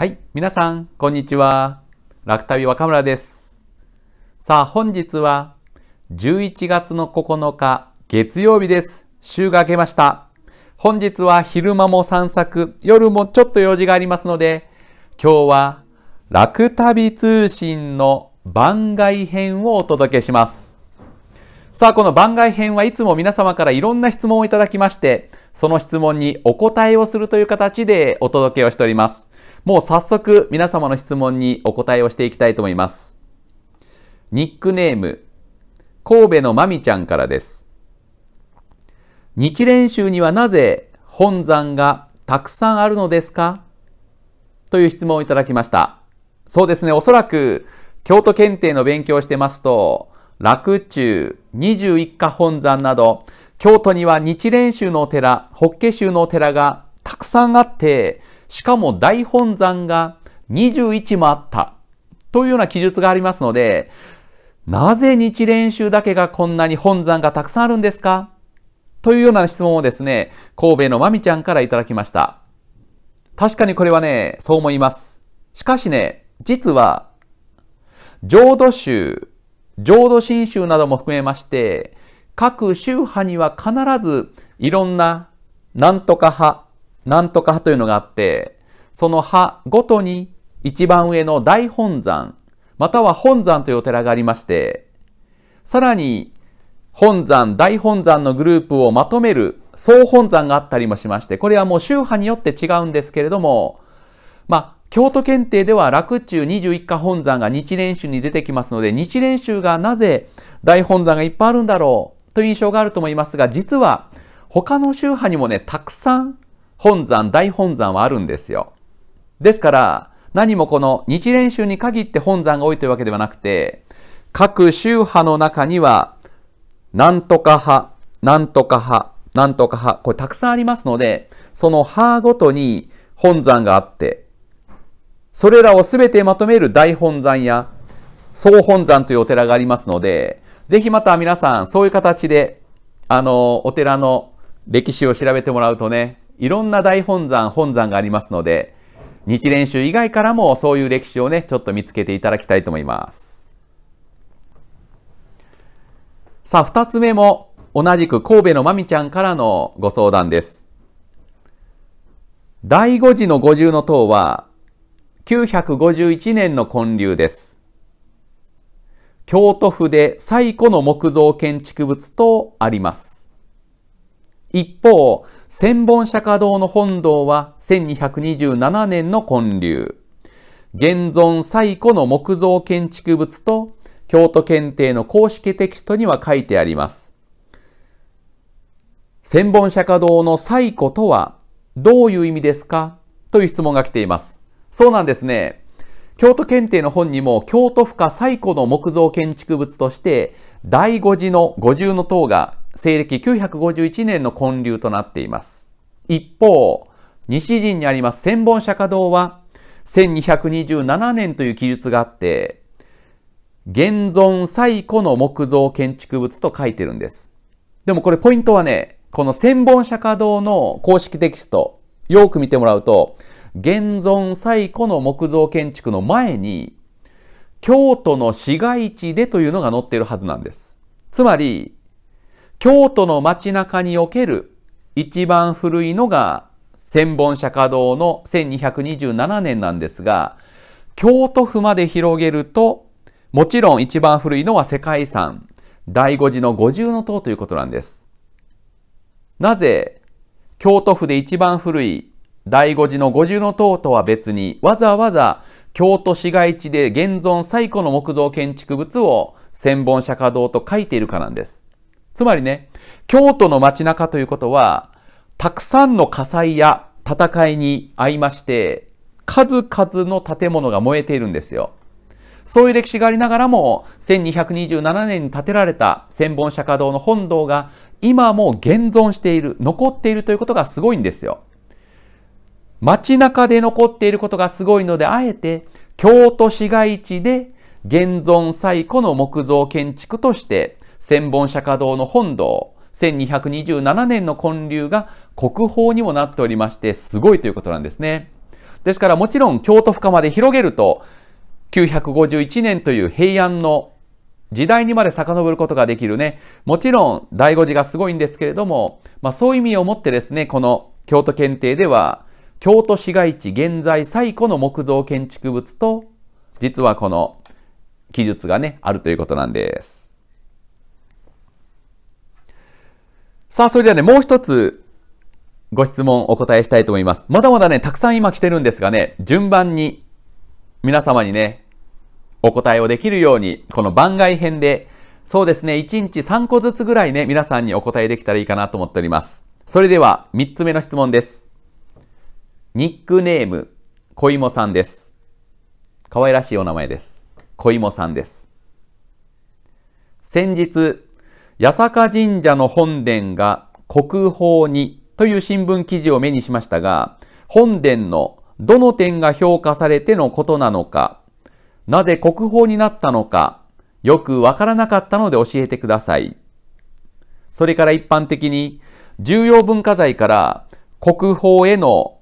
はい、皆さん、こんにちは。楽旅若村です。さあ、本日は11月の9日、月曜日です。週が明けました。本日は昼間も散策、夜もちょっと用事がありますので、今日は楽旅通信の番外編をお届けします。さあ、この番外編はいつも皆様からいろんな質問をいただきまして、その質問にお答えをするという形でお届けをしております。もう早速皆様の質問にお答えをしていきたいと思います。ニックネーム、神戸のまみちゃんからです。日蓮宗にはなぜ本山がたくさんあるのですかという質問をいただきました。そうですね、おそらく京都検定の勉強をしてますと、洛中十一家本山など、京都には日蓮宗のお寺、法華宗のお寺がたくさんあって、しかも大本山が21もあったというような記述がありますので、なぜ日蓮宗だけがこんなに本山がたくさんあるんですかというような質問をですね、神戸のまみちゃんからいただきました。確かにこれはね、そう思います。しかしね、実は、浄土宗、浄土真宗なども含めまして、各宗派には必ずいろんな、なんとか派、なんとか派というのがあって、その派ごとに一番上の大本山、または本山というお寺がありまして、さらに本山、大本山のグループをまとめる総本山があったりもしまして、これはもう宗派によって違うんですけれども、まあ、京都検定では洛中21家本山が日蓮宗に出てきますので、日蓮宗がなぜ大本山がいっぱいあるんだろうという印象があると思いますが、実は他の宗派にもね、たくさん本山、大本山はあるんですよ。ですから、何もこの日蓮宗に限って本山が多いというわけではなくて、各宗派の中には、なんとか派、なんとか派、なんとか派、これたくさんありますので、その派ごとに本山があって、それらを全てまとめる大本山や、総本山というお寺がありますので、ぜひまた皆さん、そういう形で、あの、お寺の歴史を調べてもらうとね、いろんな大本山、本山がありますので、日蓮宗以外からもそういう歴史をね、ちょっと見つけていただきたいと思います。さあ、二つ目も同じく神戸のまみちゃんからのご相談です。第五次の五重の塔は、951年の建立です。京都府で最古の木造建築物とあります。一方、千本釈迦堂の本堂は1227年の建立。現存最古の木造建築物と京都検定の公式テキストには書いてあります。千本釈迦堂の最古とはどういう意味ですかという質問が来ています。そうなんですね。京都検定の本にも京都府下最古の木造建築物として第五寺の五重の塔が西暦951年の建立となっています。一方、西陣にあります千本釈迦堂は1227年という記述があって、現存最古の木造建築物と書いてるんです。でもこれポイントはね、この千本釈迦堂の公式テキスト、よく見てもらうと、現存最古の木造建築の前に、京都の市街地でというのが載っているはずなんです。つまり、京都の街中における一番古いのが千本釈迦堂の1227年なんですが、京都府まで広げると、もちろん一番古いのは世界遺産、第五寺の五重の塔ということなんです。なぜ、京都府で一番古い第五寺の五重の塔とは別に、わざわざ京都市街地で現存最古の木造建築物を千本釈迦堂と書いているかなんです。つまりね、京都の街中ということは、たくさんの火災や戦いに遭いまして、数々の建物が燃えているんですよ。そういう歴史がありながらも、1227年に建てられた千本釈迦堂の本堂が今も現存している、残っているということがすごいんですよ。街中で残っていることがすごいので、あえて京都市街地で現存最古の木造建築として千本釈迦堂の本堂、1227年の建立が国宝にもなっておりまして、すごいということなんですね。ですからもちろん京都府下まで広げると、951年という平安の時代にまで遡ることができるね。もちろん、醍醐寺がすごいんですけれども、まあそういう意味をもってですね、この京都検定では、京都市街地現在最古の木造建築物と、実はこの記述がね、あるということなんです。さあ、それではね、もう一つご質問お答えしたいと思います。まだまだね、たくさん今来てるんですがね、順番に皆様にね、お答えをできるように、この番外編で、そうですね、1日3個ずつぐらいね、皆さんにお答えできたらいいかなと思っております。それでは、3つ目の質問です。ニックネーム、小芋さんです。可愛らしいお名前です。小芋さんです。先日、八坂神社の本殿が国宝にという新聞記事を目にしましたが、本殿のどの点が評価されてのことなのか、なぜ国宝になったのか、よくわからなかったので教えてください。それから一般的に、重要文化財から国宝への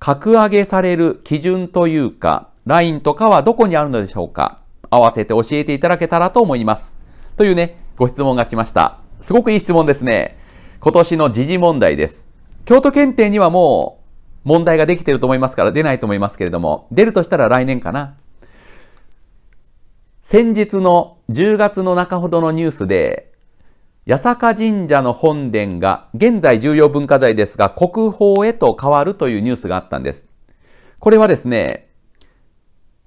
格上げされる基準というか、ラインとかはどこにあるのでしょうか合わせて教えていただけたらと思います。というね、ご質問が来ました。すごくいい質問ですね。今年の時事問題です。京都検定にはもう問題ができていると思いますから出ないと思いますけれども、出るとしたら来年かな。先日の10月の中ほどのニュースで、八坂神社の本殿が現在重要文化財ですが国宝へと変わるというニュースがあったんです。これはですね、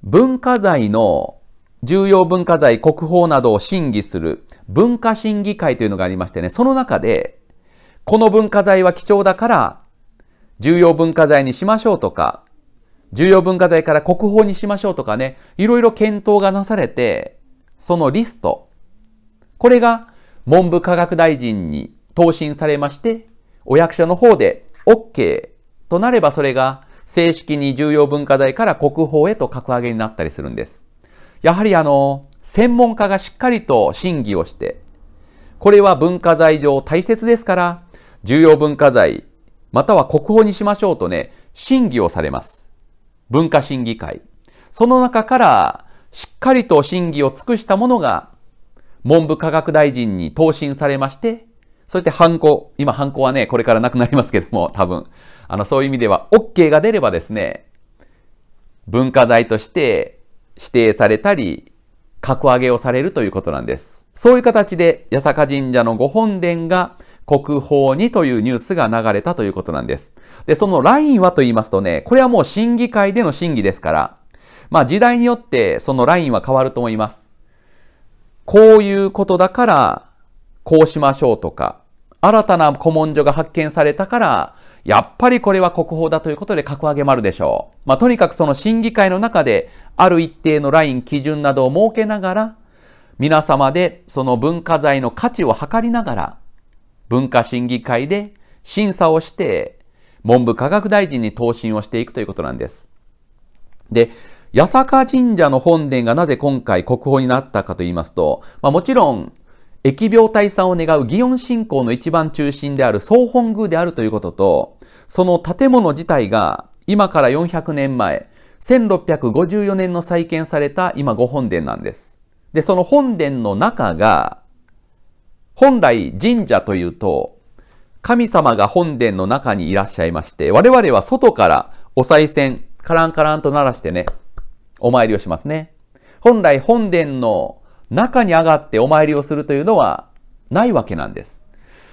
文化財の重要文化財、国宝などを審議する文化審議会というのがありましてね、その中で、この文化財は貴重だから、重要文化財にしましょうとか、重要文化財から国宝にしましょうとかね、いろいろ検討がなされて、そのリスト、これが文部科学大臣に答申されまして、お役所の方で OK となればそれが正式に重要文化財から国宝へと格上げになったりするんです。やはりあの、専門家がしっかりと審議をして、これは文化財上大切ですから、重要文化財、または国宝にしましょうとね、審議をされます。文化審議会。その中から、しっかりと審議を尽くしたものが、文部科学大臣に答申されまして、そしてハンコ、今ハンコはね、これからなくなりますけども、多分、あの、そういう意味では、OK が出ればですね、文化財として指定されたり、格上げをされるということなんです。そういう形で、八坂神社のご本殿が国宝にというニュースが流れたということなんです。で、そのラインはと言いますとね、これはもう審議会での審議ですから、まあ時代によってそのラインは変わると思います。こういうことだから、こうしましょうとか、新たな古文書が発見されたから、やっぱりこれは国宝だということで格上げ丸でしょう。まあ、とにかくその審議会の中で、ある一定のライン、基準などを設けながら、皆様でその文化財の価値を測りながら、文化審議会で審査をして、文部科学大臣に答申をしていくということなんです。で、八坂神社の本殿がなぜ今回国宝になったかと言いますと、まあ、もちろん、疫病退散を願う祇園信仰の一番中心である総本宮であるということと、その建物自体が今から400年前、1654年の再建された今御本殿なんです。で、その本殿の中が、本来神社というと、神様が本殿の中にいらっしゃいまして、我々は外からお賽銭、カランカランと鳴らしてね、お参りをしますね。本来本殿の中に上がってお参りをするというのはないわけなんです。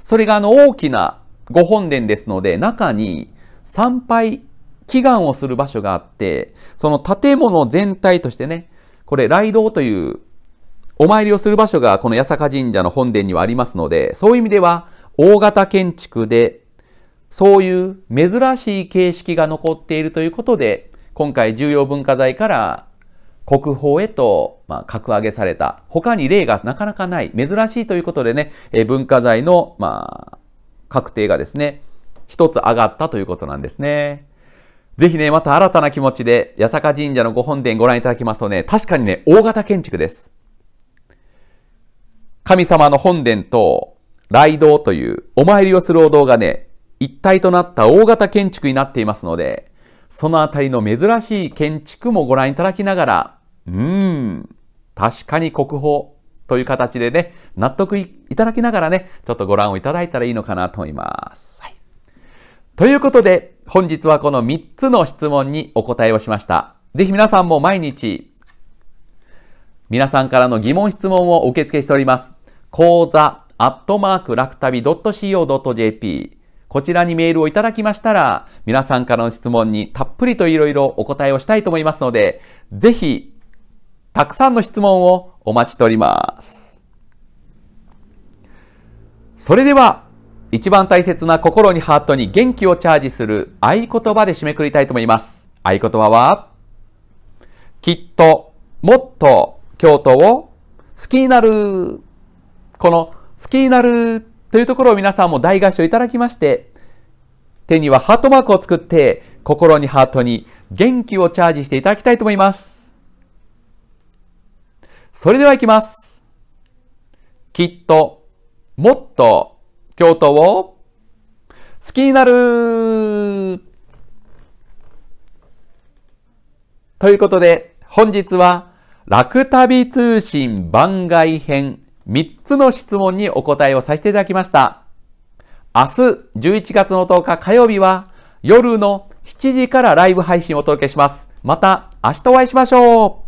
それがあの大きなご本殿ですので、中に参拝、祈願をする場所があって、その建物全体としてね、これ、雷道というお参りをする場所がこの八坂神社の本殿にはありますので、そういう意味では大型建築で、そういう珍しい形式が残っているということで、今回重要文化財から国宝へと、ま格上げされた、他に例がなかなかない、珍しいということでね、え文化財の、まあ、確定がですね、一つ上がったということなんですね。ぜひね、また新たな気持ちで、八坂神社のご本殿ご覧いただきますとね、確かにね、大型建築です。神様の本殿と、雷道というお参りをするお堂がね、一体となった大型建築になっていますので、そのあたりの珍しい建築もご覧いただきながら、うーん、確かに国宝、という形でね、納得いただきながらね、ちょっとご覧をいただいたらいいのかなと思います。はい、ということで、本日はこの3つの質問にお答えをしました。ぜひ皆さんも毎日、皆さんからの疑問質問を受付しております。講座、アットマーク、楽旅 .co.jp。こちらにメールをいただきましたら、皆さんからの質問にたっぷりといろいろお答えをしたいと思いますので、ぜひ、たくさんの質問をお待ちしております。それでは、一番大切な心にハートに元気をチャージする合言葉で締めくりたいと思います。合言葉は、きっと、もっと、京都を好きになる。この、好きになるというところを皆さんも大合唱いただきまして、手にはハートマークを作って、心にハートに元気をチャージしていただきたいと思います。それではいきます。きっと、もっと、京都を、好きになるということで、本日は、楽旅通信番外編3つの質問にお答えをさせていただきました。明日11月の10日火曜日は夜の7時からライブ配信をお届けします。また明日お会いしましょう